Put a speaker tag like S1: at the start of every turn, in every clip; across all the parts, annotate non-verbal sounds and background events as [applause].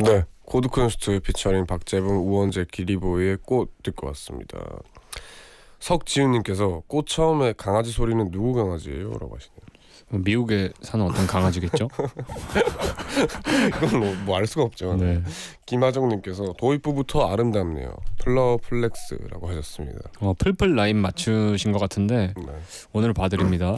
S1: 네. 코드쿤스트의 피처링 박재범 우원재 기리보이의 꽃 듣고 왔습니다. 석지훈님께서 꽃 처음에 강아지 소리는 누구 강아지예요? 라고 하시네요. 미국에
S2: 사는 어떤 강아지겠죠?
S1: [laughs] 이건 뭐, 뭐 수가 없죠. 네. 김하정님께서 도입부부터 아름답네요. 플러플렉스라고 하셨습니다.
S2: 어, 풀풀 라인 맞추신 것 같은데 네. 오늘 봐드립니다.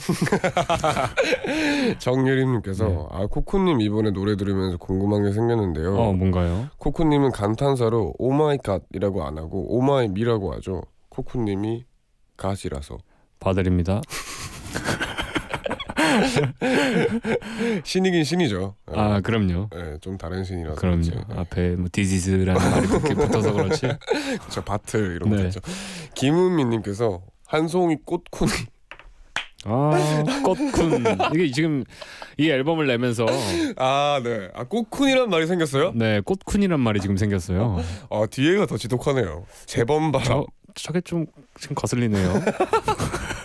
S1: [laughs] 정유림님께서 네. 아 코코님 이번에 노래 들으면서 궁금한 게 생겼는데요. 어 뭔가요? 코코님은 감탄사로 오마이갓이라고 안 하고 오마이미라고 하죠. 코코님이 갓이라서. 봐드립니다. [laughs] 신이긴 신이죠. 예. 아 그럼요. 네, 좀 다른 신이라서. 그럼요. 그렇지. 앞에 뭐 디지즈라는 말이 이렇게 붙어서 그렇지. [laughs] 그렇죠. 바트 이런 네. 거 있죠. 김은미님께서 한 송이 꽃군아 꽃쿤 이게 지금 이 앨범을 내면서 아네아 네. 아, 꽃쿤이란 말이 생겼어요? 네 꽃쿤이란 말이 지금 생겼어요. 아 뒤에가 더 지독하네요. 재범 바람. 저게 좀 지금 거슬리네요. [laughs]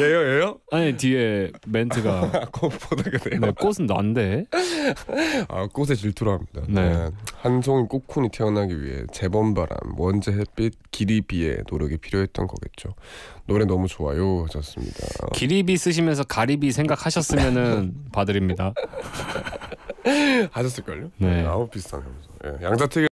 S1: 예요 예요? 아니 뒤에 멘트가 꽃 보다 그래요. 네, 꽃은 난데. 아 꽃에 질투를 합니다. 네. 네. 한 송이 꽃콘이 태어나기 위해 재번바람, 원재 햇빛, 기리비의 노력이 필요했던 거겠죠. 노래 너무 좋아요 하셨습니다.
S2: 기리비 쓰시면서 가리비 생각하셨으면은
S1: [laughs] 봐드립니다.
S2: 하셨을걸요?
S1: 네. 아우 비슷하네.
S2: 양자택